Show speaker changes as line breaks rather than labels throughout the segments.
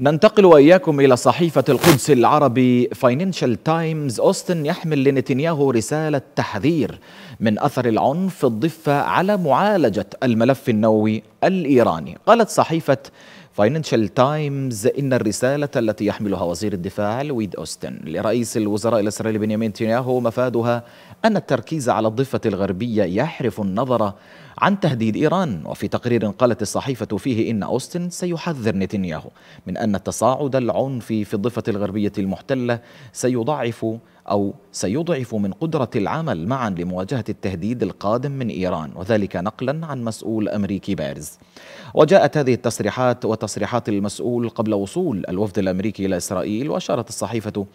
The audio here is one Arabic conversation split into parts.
ننتقل وإياكم إلى صحيفة القدس العربي فاينانشال تايمز أوستن يحمل لنتنياهو رسالة تحذير من أثر العنف في الضفة على معالجة الملف النووي الإيراني قالت صحيفة فاينانشال تايمز إن الرسالة التي يحملها وزير الدفاع لويد أوستن لرئيس الوزراء الإسرائيلي بنيامين نتنياهو مفادها أن التركيز على الضفة الغربية يحرف النظر عن تهديد إيران وفي تقرير قالت الصحيفة فيه إن أوستن سيحذر نتنياهو من أن التصاعد العنفي في الضفة الغربية المحتلة سيضعف أو سيضعف من قدرة العمل معا لمواجهة التهديد القادم من إيران وذلك نقلا عن مسؤول أمريكي بارز وجاءت هذه التصريحات وتصريحات المسؤول قبل وصول الوفد الأمريكي إلى إسرائيل وأشارت الصحيفة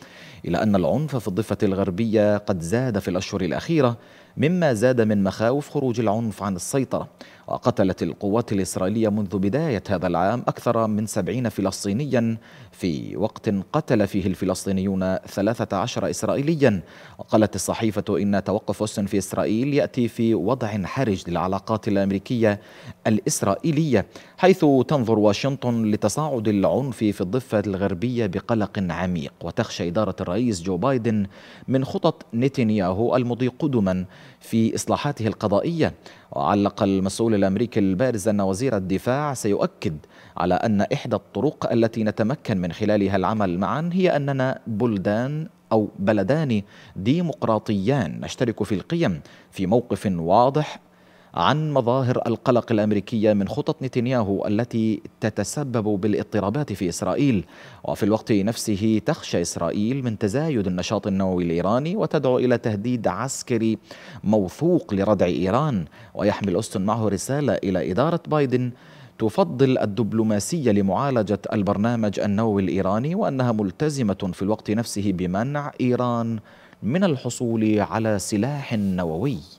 إلى أن العنف في الضفة الغربية قد زاد في الأشهر الأشهر الأخيرة مما زاد من مخاوف خروج العنف عن السيطرة وقتلت القوات الإسرائيلية منذ بداية هذا العام أكثر من سبعين فلسطينيا في وقت قتل فيه الفلسطينيون 13 إسرائيليا وقالت الصحيفة إن توقف أسن في إسرائيل يأتي في وضع حرج للعلاقات الأمريكية الإسرائيلية حيث تنظر واشنطن لتصاعد العنف في الضفة الغربية بقلق عميق وتخشى إدارة الرئيس جو بايدن من خطط نتنياهو المضي قدما في إصلاحاته القضائية وعلق المسؤول الأمريكي البارز أن وزير الدفاع سيؤكد على أن إحدى الطرق التي نتمكن من خلالها العمل معا هي أننا بلدان أو بلدان ديمقراطيان نشترك في القيم في موقف واضح عن مظاهر القلق الأمريكية من خطط نتنياهو التي تتسبب بالاضطرابات في إسرائيل وفي الوقت نفسه تخشى إسرائيل من تزايد النشاط النووي الإيراني وتدعو إلى تهديد عسكري موثوق لردع إيران ويحمل أستن معه رسالة إلى إدارة بايدن تفضل الدبلوماسية لمعالجة البرنامج النووي الإيراني وأنها ملتزمة في الوقت نفسه بمنع إيران من الحصول على سلاح نووي